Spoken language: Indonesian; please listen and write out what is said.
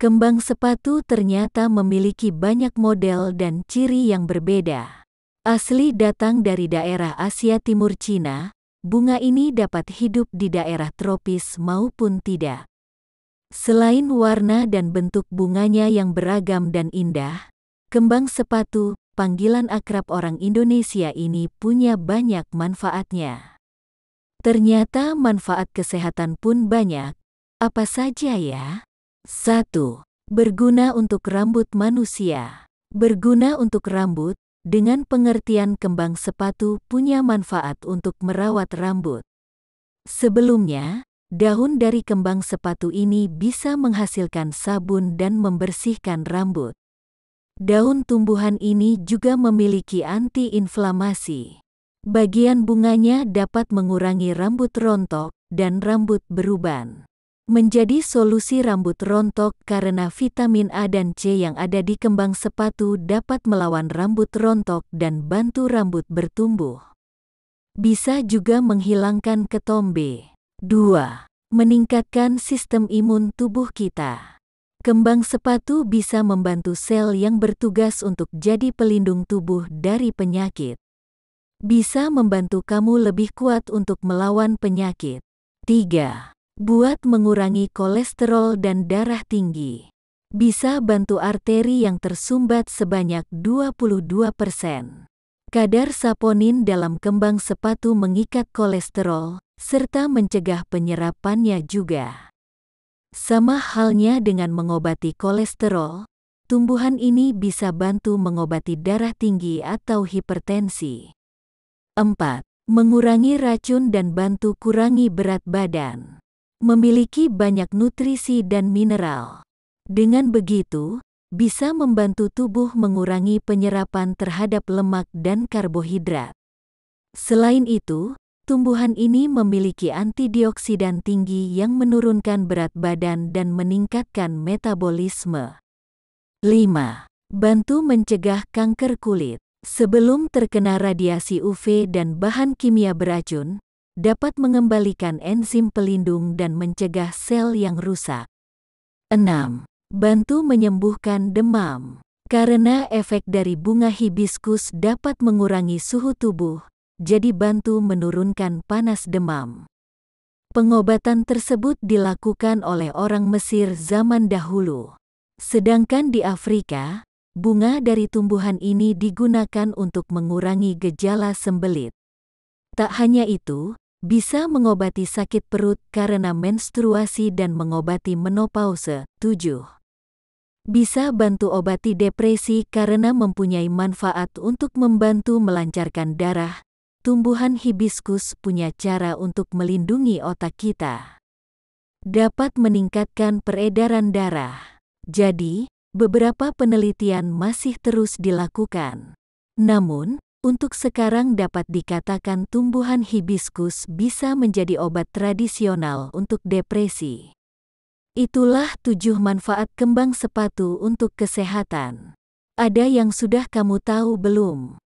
Kembang sepatu ternyata memiliki banyak model dan ciri yang berbeda. Asli datang dari daerah Asia Timur Cina, bunga ini dapat hidup di daerah tropis maupun tidak. Selain warna dan bentuk bunganya yang beragam dan indah, kembang sepatu panggilan akrab orang Indonesia ini punya banyak manfaatnya. Ternyata manfaat kesehatan pun banyak. Apa saja ya? 1. Berguna untuk rambut manusia. Berguna untuk rambut, dengan pengertian kembang sepatu punya manfaat untuk merawat rambut. Sebelumnya, daun dari kembang sepatu ini bisa menghasilkan sabun dan membersihkan rambut. Daun tumbuhan ini juga memiliki antiinflamasi. Bagian bunganya dapat mengurangi rambut rontok dan rambut beruban. Menjadi solusi rambut rontok karena vitamin A dan C yang ada di kembang sepatu dapat melawan rambut rontok dan bantu rambut bertumbuh. Bisa juga menghilangkan ketombe. 2. Meningkatkan sistem imun tubuh kita. Kembang sepatu bisa membantu sel yang bertugas untuk jadi pelindung tubuh dari penyakit. Bisa membantu kamu lebih kuat untuk melawan penyakit. 3. Buat mengurangi kolesterol dan darah tinggi. Bisa bantu arteri yang tersumbat sebanyak 22%. Kadar saponin dalam kembang sepatu mengikat kolesterol, serta mencegah penyerapannya juga. Sama halnya dengan mengobati kolesterol, tumbuhan ini bisa bantu mengobati darah tinggi atau hipertensi. 4. Mengurangi racun dan bantu kurangi berat badan. Memiliki banyak nutrisi dan mineral. Dengan begitu, bisa membantu tubuh mengurangi penyerapan terhadap lemak dan karbohidrat. Selain itu, Tumbuhan ini memiliki antioksidan tinggi yang menurunkan berat badan dan meningkatkan metabolisme. 5. Bantu mencegah kanker kulit. Sebelum terkena radiasi UV dan bahan kimia beracun, dapat mengembalikan enzim pelindung dan mencegah sel yang rusak. 6. Bantu menyembuhkan demam. Karena efek dari bunga hibiskus dapat mengurangi suhu tubuh, jadi bantu menurunkan panas demam. Pengobatan tersebut dilakukan oleh orang Mesir zaman dahulu. Sedangkan di Afrika, bunga dari tumbuhan ini digunakan untuk mengurangi gejala sembelit. Tak hanya itu, bisa mengobati sakit perut karena menstruasi dan mengobati menopause. 7. Bisa bantu obati depresi karena mempunyai manfaat untuk membantu melancarkan darah tumbuhan hibiskus punya cara untuk melindungi otak kita. Dapat meningkatkan peredaran darah. Jadi, beberapa penelitian masih terus dilakukan. Namun, untuk sekarang dapat dikatakan tumbuhan hibiskus bisa menjadi obat tradisional untuk depresi. Itulah tujuh manfaat kembang sepatu untuk kesehatan. Ada yang sudah kamu tahu belum?